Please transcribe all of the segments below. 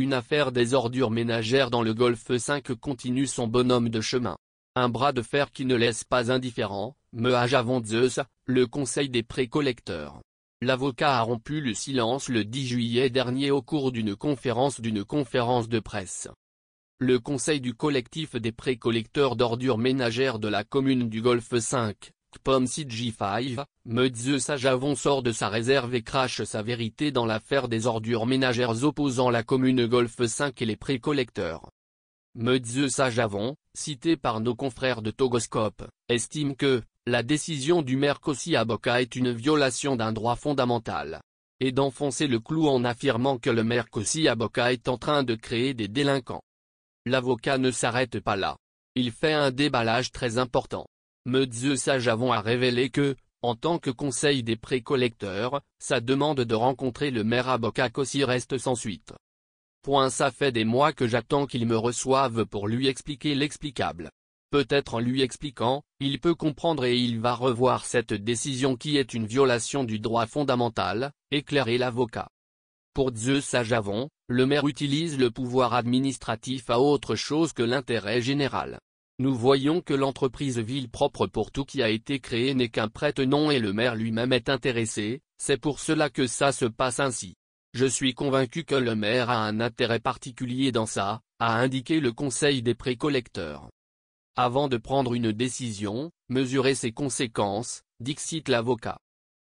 Une affaire des ordures ménagères dans le Golfe 5 continue son bonhomme de chemin. Un bras de fer qui ne laisse pas indifférent, Meage avant Zeus, le conseil des précollecteurs. L'avocat a rompu le silence le 10 juillet dernier au cours d'une conférence d'une conférence de presse. Le conseil du collectif des précollecteurs d'ordures ménagères de la commune du Golfe 5, Pomme g 5 Sajavon sort de sa réserve et crache sa vérité dans l'affaire des ordures ménagères opposant la commune Golf 5 et les précollecteurs. collecteurs Sajavon, cité par nos confrères de Togoscope, estime que, la décision du maire Kossi Aboka est une violation d'un droit fondamental. Et d'enfoncer le clou en affirmant que le maire Kossi Aboka est en train de créer des délinquants. L'avocat ne s'arrête pas là. Il fait un déballage très important. Me Dieu Sage a révélé que, en tant que conseil des précollecteurs, sa demande de rencontrer le maire à aussi reste sans suite. Point ça fait des mois que j'attends qu'il me reçoive pour lui expliquer l'explicable. Peut-être en lui expliquant, il peut comprendre et il va revoir cette décision qui est une violation du droit fondamental, éclairer l'avocat. Pour Dieu Sajavon, le maire utilise le pouvoir administratif à autre chose que l'intérêt général. Nous voyons que l'entreprise Ville Propre pour tout qui a été créée n'est qu'un prête-nom et le maire lui-même est intéressé, c'est pour cela que ça se passe ainsi. Je suis convaincu que le maire a un intérêt particulier dans ça, a indiqué le conseil des précollecteurs. Avant de prendre une décision, mesurer ses conséquences, dixit l'avocat.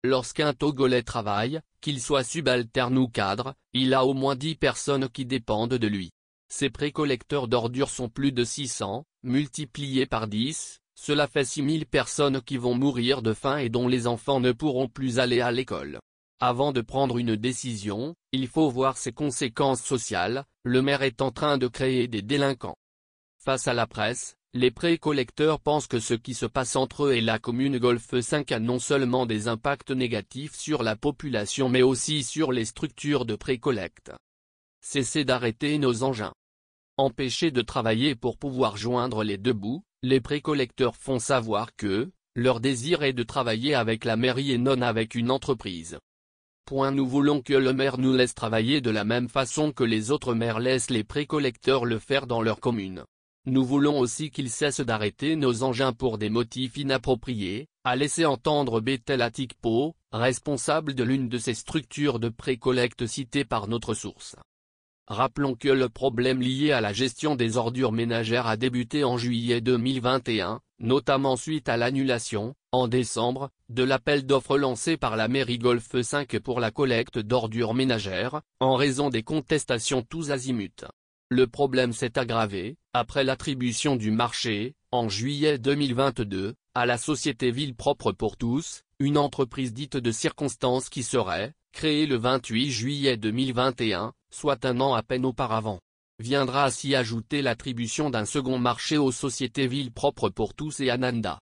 Lorsqu'un Togolais travaille, qu'il soit subalterne ou cadre, il a au moins 10 personnes qui dépendent de lui. Ces précollecteurs d'ordures sont plus de 600, multiplié par 10, cela fait 6000 personnes qui vont mourir de faim et dont les enfants ne pourront plus aller à l'école. Avant de prendre une décision, il faut voir ses conséquences sociales, le maire est en train de créer des délinquants. Face à la presse, les pré-collecteurs pensent que ce qui se passe entre eux et la commune Golfe 5 a non seulement des impacts négatifs sur la population mais aussi sur les structures de pré-collecte. Cessez d'arrêter nos engins. Empêchés de travailler pour pouvoir joindre les deux bouts, les précollecteurs font savoir que, leur désir est de travailler avec la mairie et non avec une entreprise. Point nous voulons que le maire nous laisse travailler de la même façon que les autres maires laissent les précollecteurs le faire dans leur commune. Nous voulons aussi qu'ils cessent d'arrêter nos engins pour des motifs inappropriés, a laissé entendre Bethel Atikpo, responsable de l'une de ces structures de précollecte citées par notre source. Rappelons que le problème lié à la gestion des ordures ménagères a débuté en juillet 2021, notamment suite à l'annulation, en décembre, de l'appel d'offres lancé par la mairie Golf 5 pour la collecte d'ordures ménagères, en raison des contestations tous azimuts. Le problème s'est aggravé, après l'attribution du marché, en juillet 2022, à la société Ville Propre pour tous, une entreprise dite de circonstances qui serait, créée le 28 juillet 2021, soit un an à peine auparavant. Viendra s'y ajouter l'attribution d'un second marché aux sociétés villes propres pour tous et Ananda.